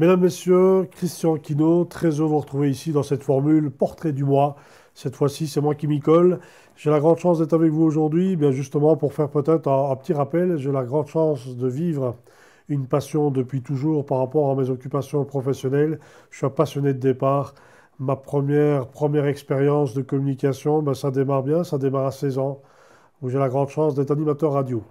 Mesdames, Messieurs, Christian kino très heureux de vous retrouver ici dans cette formule Portrait du mois. Cette fois-ci, c'est moi qui m'y colle. J'ai la grande chance d'être avec vous aujourd'hui, eh bien justement pour faire peut-être un, petit rappel. J'ai la grande chance de vivre une passion depuis toujours par rapport à mes occupations professionnelles. Je suis un passionné de départ. Ma première, première expérience de communication, ben, ça démarre bien, ça démarre à 16 ans, où j'ai la grande chance d'être animateur radio.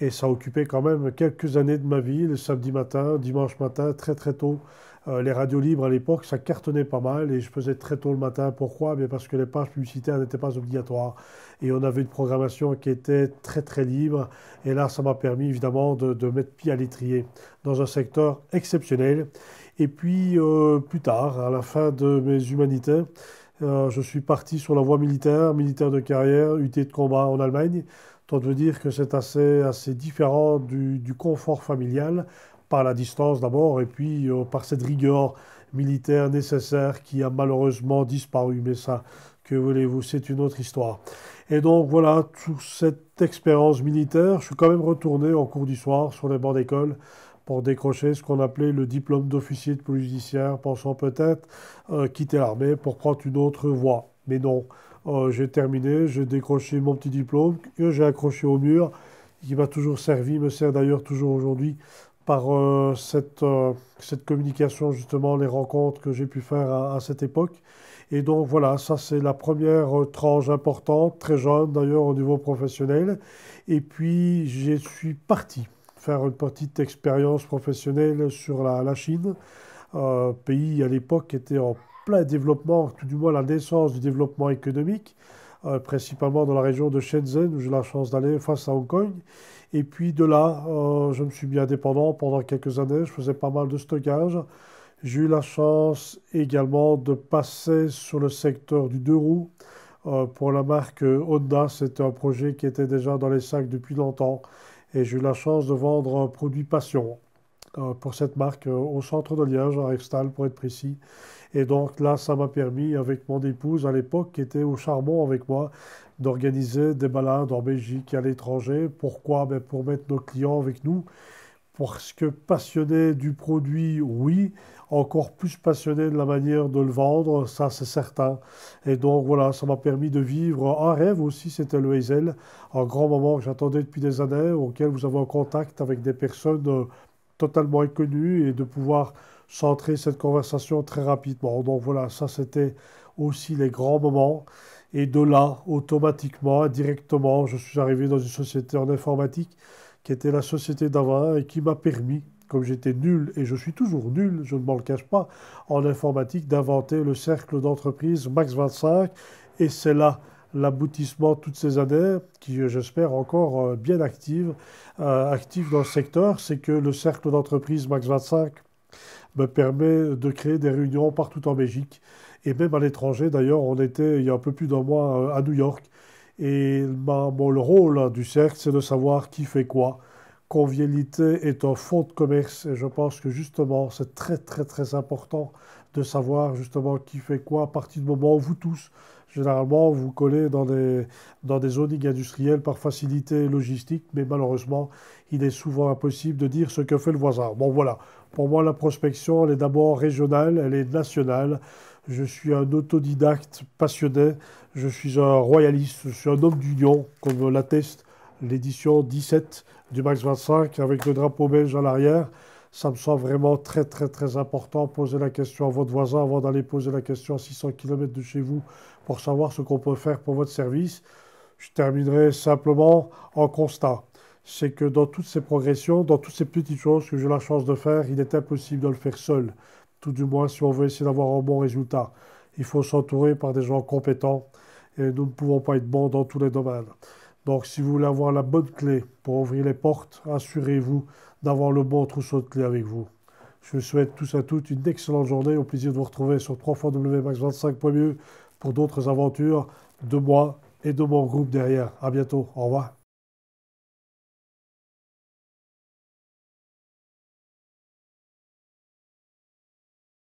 Et ça occupait quand même quelques années de ma vie, le samedi matin, dimanche matin, très très tôt. Euh, les radios libres à l'époque, ça cartonnait pas mal et je faisais très tôt le matin. Pourquoi Parce que les pages publicitaires n'étaient pas obligatoires et on avait une programmation qui était très très libre. Et là, ça m'a permis évidemment de, mettre pied à l'étrier dans un secteur exceptionnel. Et puis euh, plus tard, à la fin de mes humanités, euh, je suis parti sur la voie militaire, militaire de carrière, UT de combat en Allemagne. Tant de dire que c'est assez, assez différent du, confort familial, par la distance d'abord, et puis euh, par cette rigueur militaire nécessaire qui a malheureusement disparu. Mais ça, que voulez-vous, c'est une autre histoire. Et donc voilà, toute cette expérience militaire, je suis quand même retourné en cours du soir sur les bancs d'école pour décrocher ce qu'on appelait le diplôme d'officier de police judiciaire, pensant peut-être euh, quitter l'armée pour prendre une autre voie. Mais non, Oh, j'ai terminé, j'ai décroché mon petit diplôme que j'ai accroché au mur, qui m'a toujours servi, me sert d'ailleurs toujours aujourd'hui par euh, cette, euh, cette communication, justement, les rencontres que j'ai pu faire à, cette époque. Et donc voilà, ça c'est la première euh, tranche importante, très jeune d'ailleurs au niveau professionnel. Et puis je suis parti faire une petite expérience professionnelle sur la, la Chine, pays à l'époque qui était en plein développement, tout du moins la naissance du développement économique, euh, principalement dans la région de Shenzhen où j'ai la chance d'aller face à Hong Kong. Et puis de là, euh, je me suis mis indépendant pendant quelques années, je faisais pas mal de stockage. J'ai eu la chance également de passer sur le secteur du deux roues. Euh, pour la marque Honda, c'était un projet qui était déjà dans les sacs depuis longtemps et j'ai eu la chance de vendre un produit passion pour cette marque au centre de Liège, à Rextal pour être précis. Et donc là, ça m'a permis, avec mon épouse à l'époque, qui était au charbon avec moi, d'organiser des balades en Belgique et à l'étranger. Pourquoi ben Pour mettre nos clients avec nous. Parce que passionné du produit, oui, encore plus passionné de la manière de le vendre, ça c'est certain. Et donc voilà, ça m'a permis de vivre un rêve aussi, c'était le Hazel, un grand moment que j'attendais depuis des années, auquel vous avez un contact avec des personnes euh, totalement inconnues et de pouvoir centrer cette conversation très rapidement. Donc voilà, ça c'était aussi les grands moments. Et de là, automatiquement, directement, je suis arrivé dans une société en informatique qui était la société d'avant et qui m'a permis, comme j'étais nul et je suis toujours nul, je ne m'en cache pas, en informatique, d'inventer le cercle d'entreprise Max 25. Et c'est là l'aboutissement de toutes ces années, qui euh, j'espère encore euh, bien active, euh, active dans le secteur, c'est que le cercle d'entreprise Max 25 me permet de créer des réunions partout en Belgique et même à l'étranger. D'ailleurs, on était il y a un peu plus d'un mois euh, à New York. Et le rôle du cercle, c'est de savoir qui fait quoi. Convivialité est un fonds de commerce et je pense que justement, c'est très très très important de savoir justement qui fait quoi à partir du moment où vous tous, généralement, vous collez dans des, dans des zonings industriels par facilité logistique, mais malheureusement, il est souvent impossible de dire ce que fait le voisin. Bon voilà, pour moi, la prospection, elle est d'abord régionale, elle est nationale. Je suis un autodidacte passionné, je suis un royaliste, je suis un homme d'union, comme l'atteste l'édition 17 du Max 25 avec le drapeau belge à l'arrière ça me semble vraiment très, très, très important. poser la question à votre voisin avant d'aller poser la question à 600 km de chez vous pour savoir ce qu'on peut faire pour votre service. Je terminerai simplement en constat. C'est que dans toutes ces progressions, dans toutes ces petites choses que j'ai la chance de faire, il est impossible de le faire seul. Tout du moins si on veut essayer d'avoir un bon résultat. Il faut s'entourer par des gens compétents et nous ne pouvons pas être bons dans tous les domaines. Donc si vous voulez avoir la bonne clé pour ouvrir les portes, assurez-vous d'avoir le bon trousseau de clé avec vous. Je vous souhaite tous à toutes une excellente journée. Au plaisir de vous retrouver sur 3 www.max25.eu pour d'autres aventures de moi et de mon groupe derrière. À bientôt. Au revoir.